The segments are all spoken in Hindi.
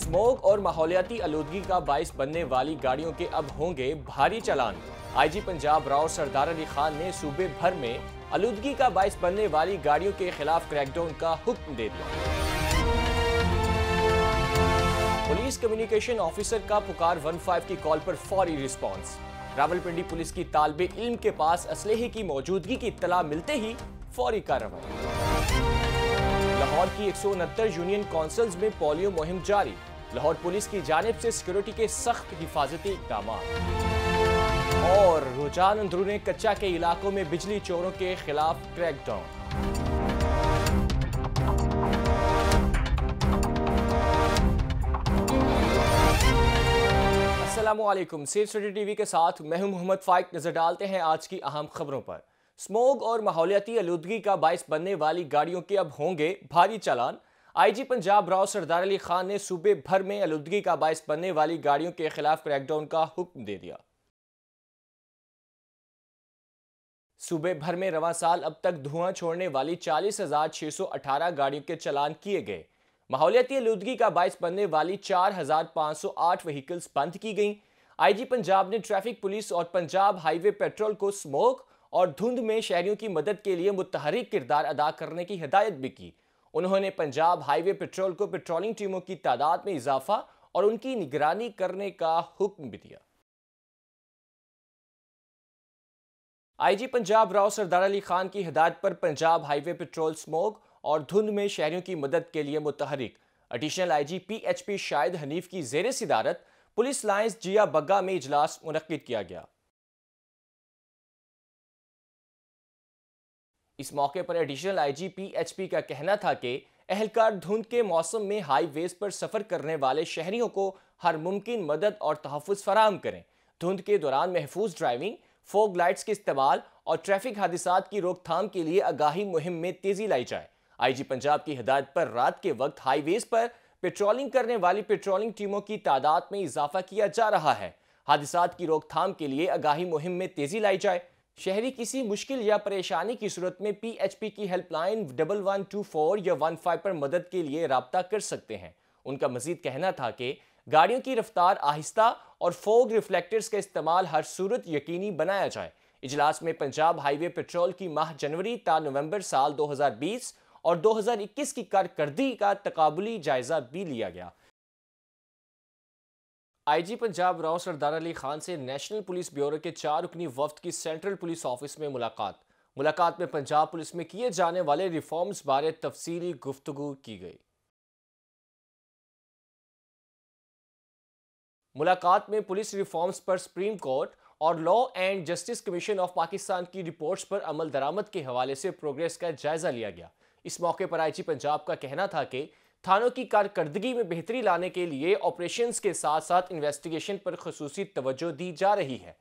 स्मोक और माहौलियाती आलूदगी का बायस बनने वाली गाड़ियों के अब होंगे भारी चलान आईजी पंजाब राव सरदार अली खान ने सूबे भर में आलूदगी का बायस बनने वाली गाड़ियों के खिलाफ क्रैकडाउन का हुक्म दे दिया पुलिस कम्युनिकेशन ऑफिसर का पुकार 15 की कॉल पर फौरी रिस्पांस रावलपिंडी पुलिस की तालब इल्म के पास असलहे की मौजूदगी की इतला मिलते ही फौरी कार्रवाई लाहौर की एक सौ उनहत्तर यूनियन काउंसिल्स में पोलियो मुहिम जारी लाहौर पुलिस की जानब से सिक्योरिटी के सख्त हिफाजती इकदाम और रुझान अंदरूने कच्चा के इलाकों में बिजली चोरों के खिलाफ crackdown Aslam Saif study TV के साथ मैं हूं मोहम्मद फाइक नजर डालते हैं आज की अहम खबरों पर स्मोग और माहौलियाती आलूदगी का बायस बनने वाली गाड़ियों के अब होंगे भारी चालान आईजी पंजाब राव सरदार अली खान ने सूबे भर में आलूदगी का बायस बनने वाली गाड़ियों के खिलाफ क्रैकडाउन का हुक्म दे दिया सूबे भर में रवा साल अब तक धुआं छोड़ने वाली चालीस हजार छह सौ अठारह गाड़ियों के चलान किए गए माहौलियाती आलूदगी का बायस बनने वाली चार हजार पाँच सौ आठ वहीकल्स बंद की गईं आईजी पंजाब ने ट्रैफिक पुलिस और पंजाब हाईवे पेट्रोल को स्मोक और धुंध में शहरियों की मदद के लिए मुतहरिक किरदार अदा करने की हिदायत भी की उन्होंने पंजाब हाईवे पेट्रोल को पेट्रोलिंग टीमों की तादाद में इजाफा और उनकी निगरानी करने का हुक्म भी दिया आईजी पंजाब राव सरदार अली खान की हिदायत पर पंजाब हाईवे पेट्रोल स्मोक और धुंध में शहरियों की मदद के लिए मुतहरिक additional IG PHP Shahid Hanif की जेर सिदारत पुलिस लाइन्स जिया बग्गा में इजलास मुनद किया गया इस मौके पर एडिशनल आईजी पीएचपी का कहना था कि एहलकार धुंध के मौसम में हाईवेज पर सफर करने वाले शहरियों को हर मुमकिन मदद और तहफ़ फराम करें धुंध के दौरान महफूज ड्राइविंग फोग लाइट्स के इस्तेमाल और ट्रैफिक हादसा की रोकथाम के लिए आगाही मुहिम में तेजी लाई जाए आईजी पंजाब की हिदायत पर रात के वक्त हाईवेज पर पेट्रोलिंग करने वाली पेट्रोलिंग टीमों की तादाद में इजाफा किया जा रहा है हादसा की रोकथाम के लिए आगाही मुहिम में तेजी लाई जाए शहरी किसी मुश्किल या परेशानी की सूरत में पीएचपी की helpline double one two four या वन फाइव पर मदद के लिए रबता कर सकते हैं उनका मजीद कहना था कि गाड़ियों की रफ्तार आहिस्ता और फोग रिफ्लेक्टर्स का इस्तेमाल हर सूरत यकीनी बनाया जाए इजलास में पंजाब हाईवे पेट्रोल की माह जनवरी ता नवंबर साल 2020 और 2021 की कारकर्दगी का तकबली जायजा भी लिया गया आईजी पंजाब राव सरदार अली खान से नेशनल पुलिस ब्यूरो के चार रुकनी वफद की सेंट्रल पुलिस ऑफिस में मुलाकात मुलाकात में पंजाब पुलिस में किए जाने वाले रिफॉर्म्स बारे तफसीली गुफ्तगु की गई मुलाकात में पुलिस रिफॉर्म्स पर सुप्रीम कोर्ट और law and justice commission of Pakistan की रिपोर्ट्स पर अमल दरामद के हवाले से प्रोग्रेस का जायजा लिया गया इस मौके पर आईजी पंजाब का कहना था कि थानों की कारकर्दगी में बेहतरी लाने के लिए ऑपरेशन के साथ साथ इन्वेस्टिगेशन पर खसूस तवज्जो दी जा रही है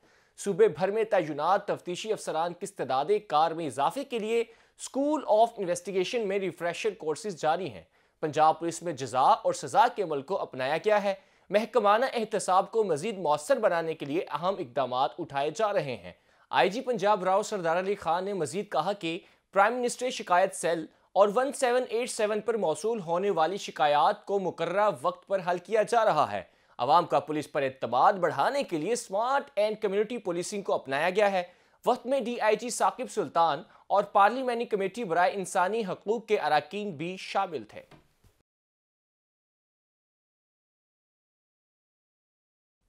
सूबे भर में तैनात तफ्तीशी अफसरान की तदाद कार में इजाफे के लिए स्कूल ऑफ इन्वेस्टिगेशन में रिफ्रेशर कोर्सेज जारी हैं पंजाब पुलिस में जजा और सजा के अमल को अपनाया गया है महकमाना एहतसाब को मजीद मौसर बनाने के लिए अहम इकदाम उठाए जा रहे हैं आई जी पंजाब राव सरदार अली खान ने मजीद कहा कि प्राइम मिनिस्टर शिकायत सेल और 1787 पर मौसू होने वाली शिकायत को मुकर वक्त पर हल किया जा रहा है आवाम का पुलिस पर अतमाद बढ़ाने के लिए स्मार्ट एंड कम्युनिटी पुलिसिंग को अपनाया गया है वक्त में डी आई जी साकिब सुल्तान और पार्लियामानी कमेटी बरए इंसानी हकूक के अरकान भी शामिल थे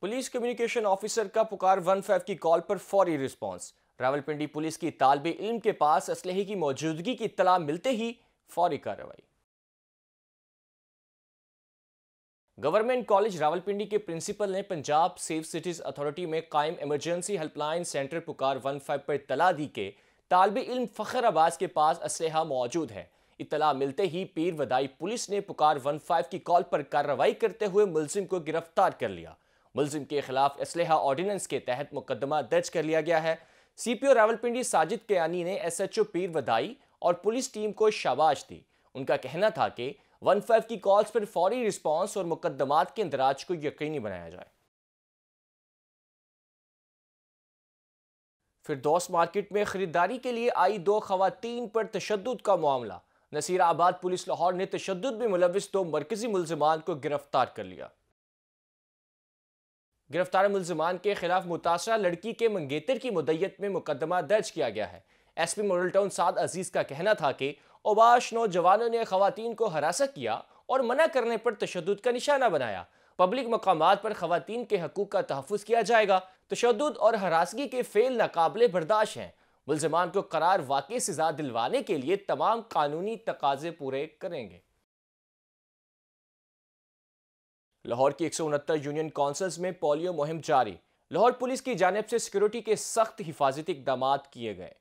पुलिस कम्युनिकेशन ऑफिसर का पुकार वन फाइव की कॉल पर फौरी रिस्पांस। रावलपिंडी पुलिस की तालब इल्म के पास असलहे की मौजूदगी की इतला मिलते ही फौरी कार्रवाई गवर्नमेंट कॉलेज रावलपिंडी के प्रिंसिपल ने पंजाब सेफ सिटीज अथॉरिटी में कायम इमरजेंसी हेल्पलाइन सेंटर पुकार वन फाइव पर इतला दी के तालब इल्म फ़खर अब्बास के पास असलहा मौजूद है इतला मिलते ही पीर वदाई पुलिस ने पुकार वन फाइव की कॉल पर कार्रवाई करते हुए मुलजिम को गिरफ्तार कर लिया मुलजिम के खिलाफ इसलहा ऑर्डिनेंस के तहत मुकदमा दर्ज कर लिया गया है सीपीओ रावलपिंडी साजिद कयानी ने एसएचओ पीर वधाई और पुलिस टीम को शाबाश दी उनका कहना था कि वन फाइव की कॉल्स पर फौरी रिस्पांस और मुकदमात के इंदराज को यकीनी बनाया जाए फिर दोस्त मार्केट में खरीदारी के लिए आई दो खातन पर तशद का मामला नसीराबाद पुलिस लाहौर ने तशद में मुलविस दो मरकजी मुलजमान को गिरफ्तार कर लिया गिरफ्तार मुलजमान के खिलाफ मुतासरा लड़की के मंगेतर की मदैत में मुकदमा दर्ज किया गया है S P model town Saad Aziz का कहना था कि ओबाश नौजवानों ने खातन को हरासा किया और मना करने पर तशद का निशाना बनाया पब्लिक मकाम पर खातन के हकूक का तहफ़ किया जाएगा तशद और हरासगी के फेल नाकबले बर्दाश्त हैं मुलजमान को करार वाकई सजा दिलवाने के लिए तमाम कानूनी तकाजे पूरे करेंगे लाहौर की एक यूनियन काउंसिल्स में पोलियो मुहिम जारी लाहौर पुलिस की जानब से सिक्योरिटी के सख्त हिफाजती इकदाम किए गए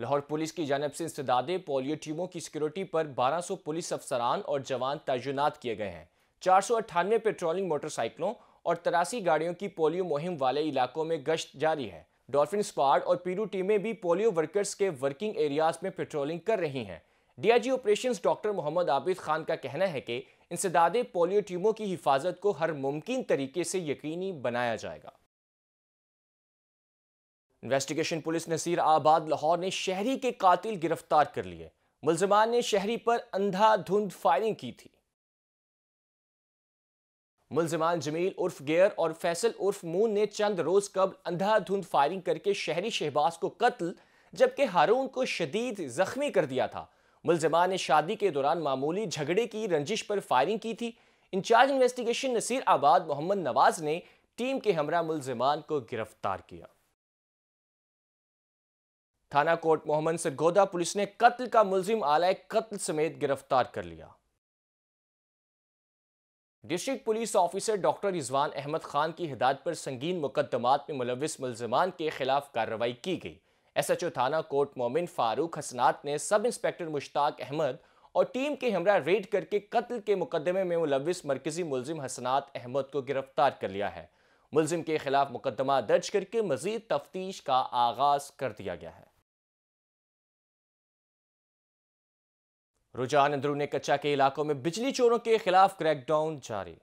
लाहौर पुलिस की जानब से इंसदाद पोलियो टीमों की सिक्योरिटी पर बारह पुलिस अफसरान और जवान तैनात किए गए हैं चार सौ अट्ठानवे पेट्रोलिंग मोटरसाइकिलों और तिरासी गाड़ियों की पोलियो मुहिम वाले इलाकों में गश्त जारी है डॉल्फिन स्क्वाड और पीरू टीमें भी पोलियो वर्कर्स के वर्किंग एरियाज में पेट्रोलिंग कर रही हैं DIG operations doctor Mohammad Abid Khan का कहना है कि इंसदाद पोलियो टीमों की हिफाजत को हर मुमकिन तरीके से यकीनी बनाया जाएगा इन्वेस्टिगेशन पुलिस नसीर आबाद लाहौर ने शहरी के कातिल गिरफ्तार कर लिए मुलजमान ने शहरी पर अंधाधुंध फायरिंग की थी मुलजमान जमील उर्फ गेयर और फैसल उर्फ मून ने चंद रोज अंधा अंधाधुंध फायरिंग करके शहरी शहबाज को कत्ल जबकि हारून को शदीद जख्मी कर दिया था मुलजमान ने शादी के दौरान मामूली झगड़े की रंजिश पर फायरिंग की थी इंचार्ज इन्वेस्टिगेशन नसीर आबाद मोहम्मद नवाज ने टीम के हमरा मुलजमान को गिरफ्तार किया थाना कोर्ट मोहम्मद सरगोदा पुलिस ने कत्ल का मुलजिम आलाय कत्ल समेत गिरफ्तार कर लिया district police officer doctor Rizwan Ahmad Khan की हिदायत पर संगीन मुकदमात में मुलविस मुलजमान के खिलाफ कार्रवाई की गई एसएचओ थाना कोर्ट मोमिन फारूक हसनात ने सब इंस्पेक्टर मुश्ताक अहमद और टीम के हमरा रेड करके कत्ल के मुकदमे में मुलविस मरकजी मुलजिम हसनात अहमद को गिरफ्तार कर लिया है मुलजिम के खिलाफ मुकदमा दर्ज करके मजीद तफ्तीश का आगाज कर दिया गया है रुझान अंदरून कच्चा के इलाकों में बिजली चोरों के खिलाफ क्रैकडाउन जारी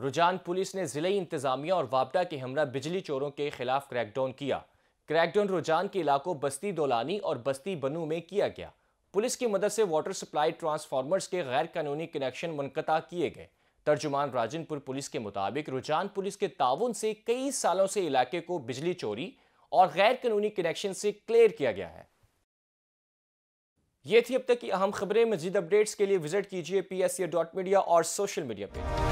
रुझान पुलिस ने जिले इंतजामिया और वापडा के हमरा बिजली चोरों के खिलाफ क्रैकडाउन किया क्रैकडाउन रुझान के इलाकों बस्ती दोलानी और बस्ती बनू में किया गया पुलिस की मदद से वाटर सप्लाई ट्रांसफार्मर्स के गैर कानूनी कनेक्शन मुनकता किए गए तर्जुमान राजनपुर पुलिस के मुताबिक रुझान पुलिस के ताउन से कई सालों से इलाके को बिजली चोरी और गैर कानूनी कनेक्शन से क्लियर किया गया है ये थी अब तक की अहम खबरें मजीद अपडेट्स के लिए विजिट कीजिए पी एस डॉट मीडिया और सोशल मीडिया पेज